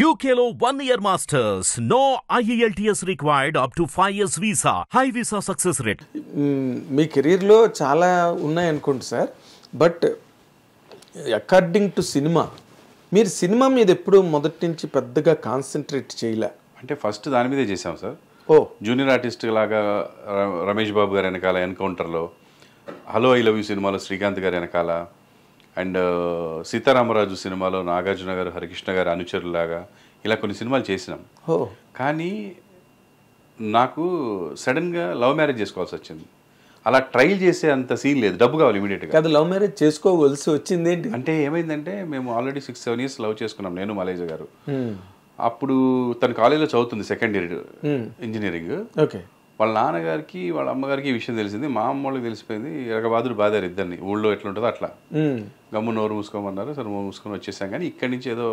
యూకేలో one year masters no IELTS required up to five years visa high visa success rate మీ కెరీర్లో చాలా ఉన్నాయి అనుకోండి sir but according to cinema మీరు సినిమా మీద ఎప్పుడు మొదటి నుంచి పెద్దగా కాన్సన్ట్రేట్ చేయలే అంటే ఫస్ట్ దాని మీదే చేసాం సార్ ఓ జూనియర్ ఆర్టిస్ట్ లాగా రమేష్ బాబు గారి వెనకాల ఎన్కౌంటర్లో హలో ఐ లవ్ యూ సినిమాలో శ్రీకాంత్ గారి వెనకాల అండ్ సీతారామరాజు సినిమాలో నాగార్జున గారు హరికృష్ణ గారు అనుచరులాగా ఇలా కొన్ని సినిమాలు చేసినాం కానీ నాకు సడన్గా లవ్ మ్యారేజ్ చేసుకోవాల్సి వచ్చింది అలా ట్రైల్ చేసే అంత సీన్ లేదు డబ్బు కావాలి ఇమీడియట్గా అది లవ్ మ్యారేజ్ చేసుకోవలసి వచ్చింది ఏంటి అంటే ఏమైందంటే మేము already six seven years love చేసుకున్నాం నేను మలేజ గారు అప్పుడు తన కాలేజీలో చదువుతుంది సెకండ్ ఇయర్ ఇంజనీరింగ్ ఓకే వాళ్ళ నాన్నగారికి వాళ్ళ అమ్మగారికి ఈ విషయం తెలిసింది మా అమ్మ వాళ్ళకి తెలిసిపోయింది ఎరగబాదుడు బాధారు ఇద్దరిని ఊళ్ళో ఎట్లుంటుందో అట్లా గమ్ము నోరు మూసుకోమన్నారు సరే మూసుకొని వచ్చేసాం కానీ ఇక్కడి నుంచి ఏదో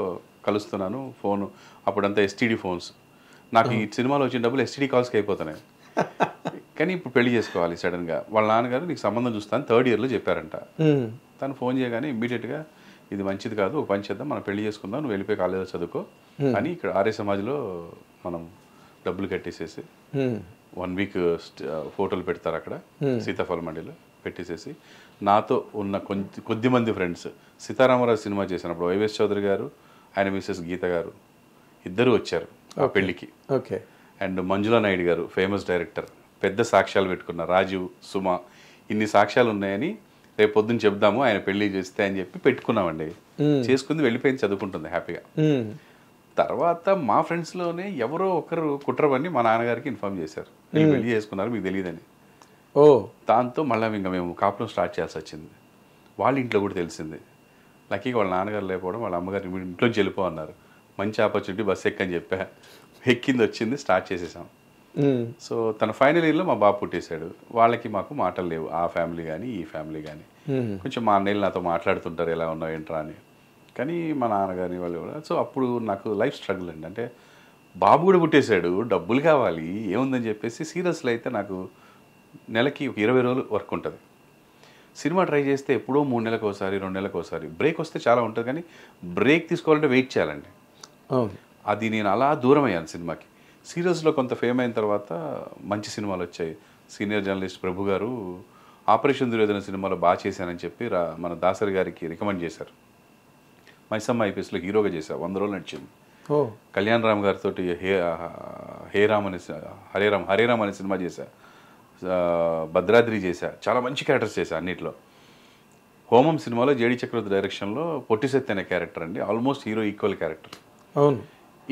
కలుస్తున్నాను ఫోన్ అప్పుడంతా ఎస్టీడీ ఫోన్స్ నాకు ఈ సినిమాలో వచ్చిన డబ్బులు ఎస్టీడీ కాల్స్కి అయిపోతున్నాయి కానీ ఇప్పుడు పెళ్లి చేసుకోవాలి సడన్గా వాళ్ళ నాన్నగారు నీకు సంబంధం చూస్తాను థర్డ్ ఇయర్లో చెప్పారంట తను ఫోన్ చేయగానే ఇమ్మీడియట్గా ఇది మంచిది కాదు ఒక పని చేద్దాం మనం పెళ్లి చేసుకుందాం నువ్వు వెళ్ళిపోయి కాలేజీలో చదువుకో అని ఇక్కడ ఆర్య సమాజ్లో మనం డబ్బులు కట్టేసేసి వన్ వీక్ హోటల్ పెడతారు అక్కడ hmm. సీతాఫల మండిలో పెట్టేసేసి నాతో ఉన్న కొంచెం కొద్ది మంది ఫ్రెండ్స్ సీతారామరాజు సినిమా చేసినప్పుడు వైవిఎస్ చౌదరి గారు ఆయన మిస్సెస్ గీత గారు ఇద్దరు వచ్చారు ఆ పెళ్లికి ఓకే అండ్ మంజులా నాయుడు గారు ఫేమస్ డైరెక్టర్ పెద్ద సాక్ష్యాలు పెట్టుకున్న రాజీవ్ సుమ ఇన్ని సాక్ష్యాలు ఉన్నాయని రేపు పొద్దున్న చెప్దాము ఆయన పెళ్లి చేస్తే అని చెప్పి పెట్టుకున్నామండి hmm. చేసుకుంది వెళ్ళిపోయింది చదువుకుంటుంది హ్యాపీగా hmm. తర్వాత మా ఫ్రెండ్స్లోనే ఎవరో ఒకరు కుట్రమని మా నాన్నగారికి ఇన్ఫామ్ చేశారు నేను పెళ్లి చేసుకున్నారు మీకు తెలియదని ఓ దాంతో మళ్ళీ ఇంకా మేము కాపులం స్టార్ట్ చేయాల్సి వచ్చింది వాళ్ళ ఇంట్లో కూడా తెలిసింది లక్కీగా వాళ్ళ నాన్నగారు లేకపోవడం వాళ్ళ అమ్మగారు ఇంట్లో చెల్లిపో అన్నారు మంచి ఆపర్చునిటీ బస్సు ఎక్కని చెప్పా ఎక్కింది వచ్చింది స్టార్ట్ చేసేసాం సో తన ఫైనల్ ఇయర్లో మా బాబు పుట్టేశాడు వాళ్ళకి మాకు మాటలు లేవు ఆ ఫ్యామిలీ కానీ ఈ ఫ్యామిలీ కానీ కొంచెం మా అన్నయ్యలు నాతో మాట్లాడుతుంటారు ఎలా ఉన్నావు ఏంట్రా అని కానీ మా నాన్న కానీ వాళ్ళు కూడా సో అప్పుడు నాకు లైఫ్ స్ట్రగుల్ అండి అంటే బాబు కూడా పుట్టేశాడు డబ్బులు కావాలి ఏముందని చెప్పేసి సీరియస్లో అయితే నాకు నెలకి ఒక ఇరవై రోజులు వర్క్ ఉంటుంది సినిమా ట్రై చేస్తే ఎప్పుడో మూడు నెలలకు ఒకసారి రెండు నెలలకు ఒకసారి బ్రేక్ వస్తే చాలా ఉంటుంది కానీ బ్రేక్ తీసుకోవాలంటే వెయిట్ చేయాలండి అది నేను అలా దూరం అయ్యాను సినిమాకి సీరియల్స్లో కొంత ఫేమ్ అయిన తర్వాత మంచి సినిమాలు వచ్చాయి సీనియర్ జర్నలిస్ట్ ప్రభు గారు ఆపరేషన్ దుర్యోధన సినిమాలో బాగా చేశానని చెప్పి రా మన దాసరి గారికి రికమెండ్ చేశారు మైసమ్మ ఐపీఎస్లో హీరోగా చేశావు వంద రోజులు నడిచింది కళ్యాణ్ రామ్ గారితో హే హే రామ్ అనే హరే రామ్ హరే రామ్ అనే సినిమా చేశా భద్రాద్రి చేశా చాలా మంచి క్యారెక్టర్స్ చేశా అన్నిట్లో హోమం సినిమాలో జేడి చక్రవర్తి డైరెక్షన్లో పొట్టిసెత్ అనే క్యారెక్టర్ అండి ఆల్మోస్ట్ హీరో ఈక్వల్ క్యారెక్టర్ అవును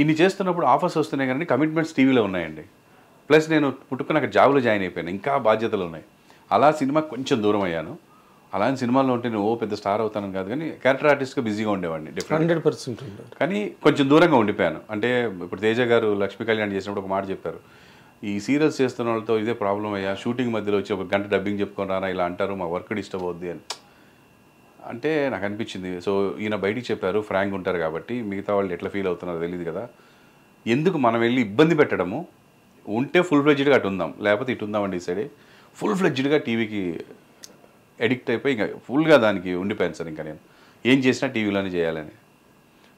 ఇన్ని చేస్తున్నప్పుడు ఆఫర్స్ వస్తున్నాయి కానీ కమిట్మెంట్స్ టీవీలో ఉన్నాయండి ప్లస్ నేను పుట్టుకుని అక్కడ జాబ్లో జాయిన్ అయిపోయాను ఇంకా బాధ్యతలు ఉన్నాయి అలా సినిమా కొంచెం దూరం అయ్యాను అలాంటి సినిమాల్లో ఉంటే నేను ఓ పెద్ద స్టార్ అవుతాను కాదు కానీ క్యారెక్టర్ ఆర్టిస్ట్గా బిజీగా ఉండేవాడిని డిఫరెంట్ హండ్రెడ్ పర్సెంట్ కానీ కొంచెం దూరంగా ఉండిపోయాను అంటే ఇప్పుడు తేజ గారు లక్ష్మీ కళ్యాణ్ చేసినప్పుడు ఒక మాట చెప్పారు ఈ సీరియల్స్ చేస్తున్న వాళ్ళతో ఇదే ప్రాబ్లం అయ్యా షూటింగ్ మధ్యలో వచ్చి ఒక గంట డబ్బింగ్ చెప్పుకొని రానా ఇలా అంటారు మా వర్క్ డిస్టర్బ్ అవుద్ది అని అంటే నాకు అనిపించింది సో ఈయన బయటికి చెప్పారు ఫ్రాంక్ ఉంటారు కాబట్టి మిగతా వాళ్ళు ఎట్లా ఫీల్ అవుతున్నారో తెలియదు కదా ఎందుకు మనం వెళ్ళి ఇబ్బంది పెట్టడము ఉంటే ఫుల్ ఫ్లెడ్జ్డ్గా అటు ఉందాం లేకపోతే ఇటు ఉందామండి ఈ సైడ్ ఫుల్ ఫ్లెడ్జ్డ్గా టీవీకి ఎడిక్ట్ అయిపోయి ఇంకా ఫుల్గా దానికి ఉండిపోయాను సార్ ఇంకా నేను ఏం చేసినా టీవీలోనే చేయాలని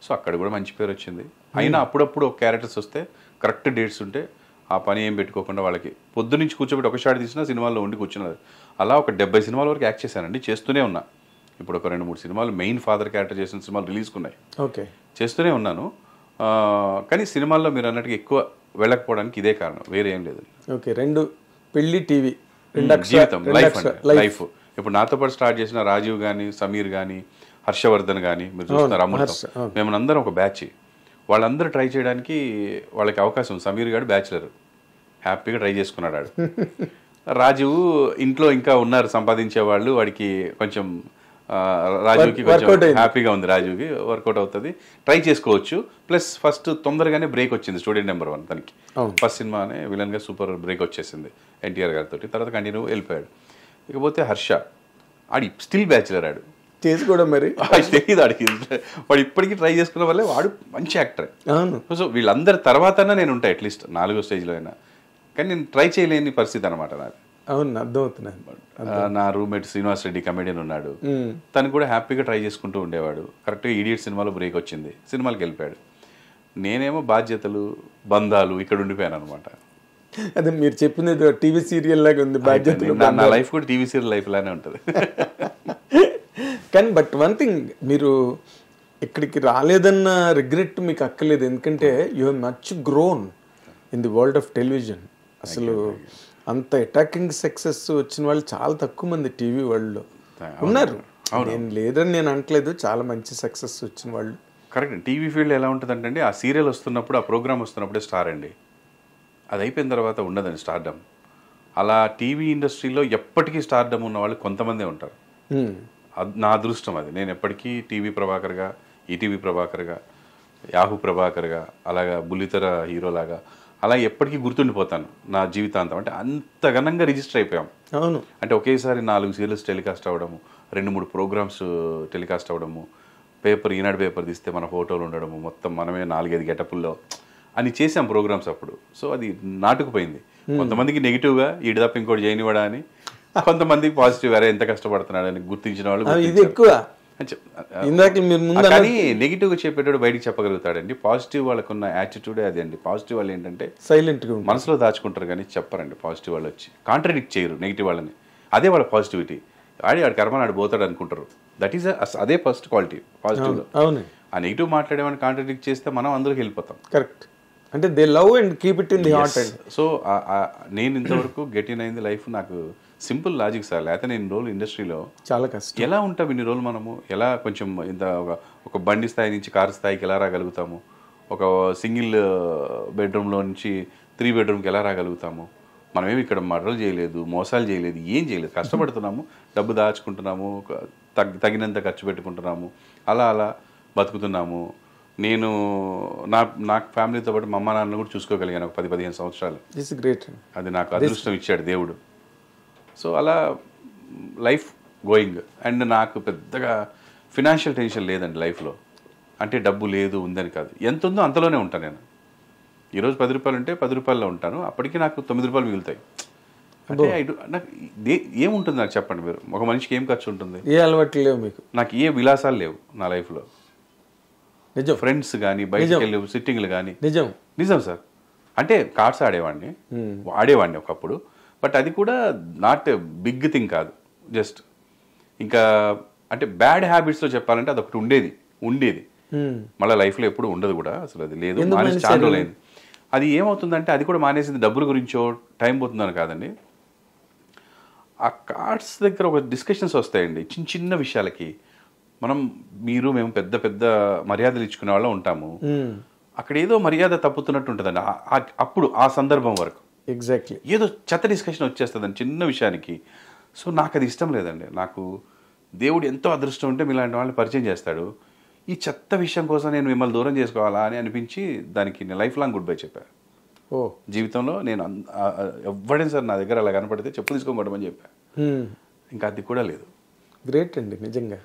సో అక్కడ కూడా మంచి పేరు వచ్చింది అయినా అప్పుడప్పుడు ఒక క్యారెక్టర్స్ వస్తే కరెక్ట్ డేట్స్ ఉంటే ఆ పని ఏం పెట్టుకోకుండా వాళ్ళకి పొద్దు నుంచి కూర్చోబెట్టి ఒక షాట్ తీసినా సినిమాల్లో ఉండి కూర్చున్నారు అలా ఒక డెబ్బై సినిమాల వరకు యాక్ట్ చేశానండి చేస్తూనే ఉన్నా ఇప్పుడు ఒక రెండు మూడు సినిమాలు మెయిన్ ఫాదర్ క్యారెక్టర్ చేసిన సినిమాలు రిలీజ్ ఉన్నాయి ఓకే చేస్తూనే ఉన్నాను కానీ సినిమాల్లో మీరు అన్నట్టు ఎక్కువ వెళ్ళకపోవడానికి ఇదే కారణం వేరే ఏం లేదు ఓకే రెండు పెళ్లి టీవీ జీవితం లైఫ్ లైఫ్ ఇప్పుడు నాతో పాటు స్టార్ట్ చేసిన రాజీవ్ కానీ సమీర్ కానీ హర్షవర్ధన్ కానీ మీరు చూస్తున్నారు మేము అందరం ఒక బ్యాచ్ వాళ్ళందరూ ట్రై చేయడానికి వాళ్ళకి అవకాశం సమీర్ గారు బ్యాచులర్ హ్యాపీగా ట్రై చేసుకున్నాడు ఆడు రాజీవ్ ఇంట్లో ఇంకా ఉన్నారు సంపాదించే వాళ్ళు వాడికి కొంచెం రాజీవ్కి కొంచెం హ్యాపీగా ఉంది రాజీవ్కి వర్కౌట్ అవుతుంది ట్రై చేసుకోవచ్చు ప్లస్ ఫస్ట్ తొందరగానే బ్రేక్ వచ్చింది స్టూడెంట్ నెంబర్ వన్ తనకి ఫస్ట్ సినిమానే విలన్గా సూపర్ బ్రేక్ వచ్చేసింది ఎన్టీఆర్ గారితో తర్వాత కంటిన్యూ వెళ్ళిపోయాడు ఇకపోతే హర్ష ఆడి స్టిల్ బ్యాచులర్ ఆడు చేసుకోవడం మరి తెలియదు ఆడికి వాడు ఇప్పటికీ ట్రై చేసుకున్న వల్లే వాడు మంచి యాక్టర్ సో వీళ్ళందరి తర్వాత నేను ఉంటాయి అట్లీస్ట్ నాలుగో స్టేజ్లో అయినా కానీ నేను ట్రై చేయలేని పరిస్థితి అనమాట నాకు అవును అర్థమవుతున్నాను నా రూమ్మేట్ శ్రీనివాస్ రెడ్డి కమెడియన్ ఉన్నాడు తను కూడా హ్యాపీగా ట్రై చేసుకుంటూ ఉండేవాడు కరెక్ట్గా ఈడియట్ సినిమాలో బ్రేక్ వచ్చింది సినిమాలకు వెళ్ళిపోయాడు నేనేమో బాధ్యతలు బంధాలు ఇక్కడ ఉండిపోయాను అనమాట అదే మీరు చెప్పింది టీవీ సీరియల్ లాగా ఉంది బాధ్యత నా లైఫ్ కూడా టీవీ సీరియల్ లైఫ్ లానే ఉంటుంది కానీ బట్ వన్ థింగ్ మీరు ఇక్కడికి రాలేదన్న రిగ్రెట్ మీకు అక్కలేదు ఎందుకంటే you much grown in the world of television అసలు అంత అటాకింగ్ సక్సెస్ వచ్చిన వాళ్ళు చాలా తక్కువ మంది టీవీ వరల్డ్లో ఉన్నారు నేను లేదని నేను అనట్లేదు చాలా మంచి సక్సెస్ వచ్చిన వాళ్ళు కరెక్ట్ టీవీ ఫీల్డ్ ఎలా ఉంటుంది అంటే ఆ సీరియల్ వస్తున్నప్పుడు ఆ ప్రోగ్రామ్ వస్తున్నప్పుడే స్టార్ అండి అది అయిపోయిన తర్వాత ఉండదండి స్టార్డమ్ అలా టీవీ ఇండస్ట్రీలో ఎప్పటికీ స్టార్డమ్ ఉన్న వాళ్ళు కొంతమందే ఉంటారు నా అదృష్టం అది నేను ఎప్పటికీ టీవీ ప్రభాకర్గా ఈటీవీ ప్రభాకర్గా యాహు ప్రభాకర్గా అలాగా బుల్లితెర హీరోలాగా అలా ఎప్పటికీ గుర్తుండిపోతాను నా జీవితాంతం అంటే అంత ఘనంగా రిజిస్టర్ అయిపోయాం అవును అంటే ఒకేసారి నాలుగు సీరియల్స్ టెలికాస్ట్ అవ్వడము రెండు మూడు ప్రోగ్రామ్స్ టెలికాస్ట్ అవ్వడము పేపర్ ఈనాడు పేపర్ తీస్తే మన ఫోటోలు ఉండడము మొత్తం మనమే నాలుగైదు గెటపుల్లో అని చేసాం ప్రోగ్రామ్స్ అప్పుడు సో అది నాటుకుపోయింది hmm. కొంతమందికి నెగిటివ్గా ఈడు తప్ప ఇంకోటి చేయనివాడా అని కొంతమందికి పాజిటివ్ అరే ఎంత కష్టపడుతున్నాడు అని గుర్తించిన వాళ్ళు ఇది ఎక్కువ కానీ నెగిటివ్ గా చెప్పేటప్పుడు బయటికి చెప్పగలుగుతాడండి పాజిటివ్ వాళ్ళకు ఉన్న యాటిట్యూడే అది అండి పాజిటివ్ వాళ్ళు ఏంటంటే సైలెంట్ మనసులో దాచుకుంటారు కానీ చెప్పరండి పాజిటివ్ వాళ్ళు వచ్చి కాంట్రడిక్ట్ చేయరు నెగిటివ్ వాళ్ళని అదే వాళ్ళ పాజిటివిటీ ఆడి వాడు కర్మ నాడు పోతాడు అనుకుంటారు దట్ ఈస్ అదే ఫస్ట్ క్వాలిటీ పాజిటివ్ ఆ నెగిటివ్ మాట్లాడేవాడిని కాంట్రడిక్ట్ చేస్తే మనం అందరికి వెళ్ళిపోతాం కరెక్ట్ అంటే they love and keep it in the heart and so నేను ఇంతవరకు గెట్ ఇన్ అయింది లైఫ్ నాకు సింపుల్ లాజిక్ సార్ లేకపోతే నేను రోజులు ఇండస్ట్రీలో చాలా కష్టం ఎలా ఉంటాం ఇన్ని రోజులు మనము ఎలా కొంచెం ఇంత ఒక ఒక బండి స్థాయి నుంచి కారు స్థాయికి ఎలా రాగలుగుతాము ఒక సింగిల్ బెడ్రూమ్లో నుంచి త్రీ బెడ్రూమ్కి ఎలా రాగలుగుతాము మనమేమి ఇక్కడ మర్రలు చేయలేదు మోసాలు చేయలేదు ఏం చేయలేదు కష్టపడుతున్నాము డబ్బు దాచుకుంటున్నాము తగినంత ఖర్చు పెట్టుకుంటున్నాము అలా అలా బతుకుతున్నాము నేను నా నా ఫ్యామిలీతో పాటు మా అమ్మ నాన్న కూడా చూసుకోగలిగాను ఒక పది పదిహేను సంవత్సరాలు ఇట్స్ గ్రేట్ అది నాకు అదృష్టం ఇచ్చాడు దేవుడు సో అలా లైఫ్ గోయింగ్ అండ్ నాకు పెద్దగా ఫినాన్షియల్ టెన్షన్ లేదండి లైఫ్లో అంటే డబ్బు లేదు ఉందని కాదు ఎంత ఉందో అంతలోనే ఉంటాను నేను ఈరోజు పది రూపాయలు ఉంటే పది రూపాయల్లో ఉంటాను అప్పటికి నాకు తొమ్మిది రూపాయలు మిగులుతాయి అంటే నాకు ఏముంటుంది నాకు చెప్పండి మీరు ఒక మనిషికి ఏం ఖర్చు ఉంటుంది ఏ అలవాట్లు లేవు మీకు నాకు ఏ విలాసాలు లేవు నా లైఫ్లో నిజం ఫ్రెండ్స్ కానీ బయటకు వెళ్ళి సిట్టింగ్లు కానీ నిజం నిజం సార్ అంటే కార్డ్స్ ఆడేవాడిని ఆడేవాడిని ఒకప్పుడు బట్ అది కూడా నాట్ బిగ్ థింగ్ కాదు జస్ట్ ఇంకా అంటే బ్యాడ్ హ్యాబిట్స్లో చెప్పాలంటే అది ఒకటి ఉండేది ఉండేది మళ్ళీ లైఫ్లో ఎప్పుడు ఉండదు కూడా అసలు అది లేదు మానేసి చాలా లేదు అది ఏమవుతుందంటే అది కూడా మానేసింది డబ్బుల గురించో టైం పోతుందని కాదండి ఆ కార్డ్స్ దగ్గర ఒక డిస్కషన్స్ వస్తాయండి చిన్న చిన్న విషయాలకి మనం మీరు మేము పెద్ద పెద్ద మర్యాదలు ఇచ్చుకునే వాళ్ళం ఉంటాము అక్కడ ఏదో మర్యాద తప్పుతున్నట్టు ఉంటుందండి అప్పుడు ఆ సందర్భం వరకు ఎగ్జాక్ట్లీ ఏదో చెత్త డిస్కషన్ వచ్చేస్తుందండి చిన్న విషయానికి సో నాకు అది ఇష్టం లేదండి నాకు దేవుడు ఎంతో అదృష్టం ఉంటే మీలాంటి వాళ్ళని పరిచయం చేస్తాడు ఈ చెత్త విషయం కోసం నేను మిమ్మల్ని దూరం చేసుకోవాలా అని అనిపించి దానికి నేను లైఫ్ లాంగ్ గుడ్ బై చెప్పాను ఓ జీవితంలో నేను ఎవ్వడైనా సార్ నా దగ్గర అలా కనపడితే చెప్పు తీసుకోమని చెప్పాను ఇంకా అది కూడా లేదు గ్రేట్ అండి నిజంగా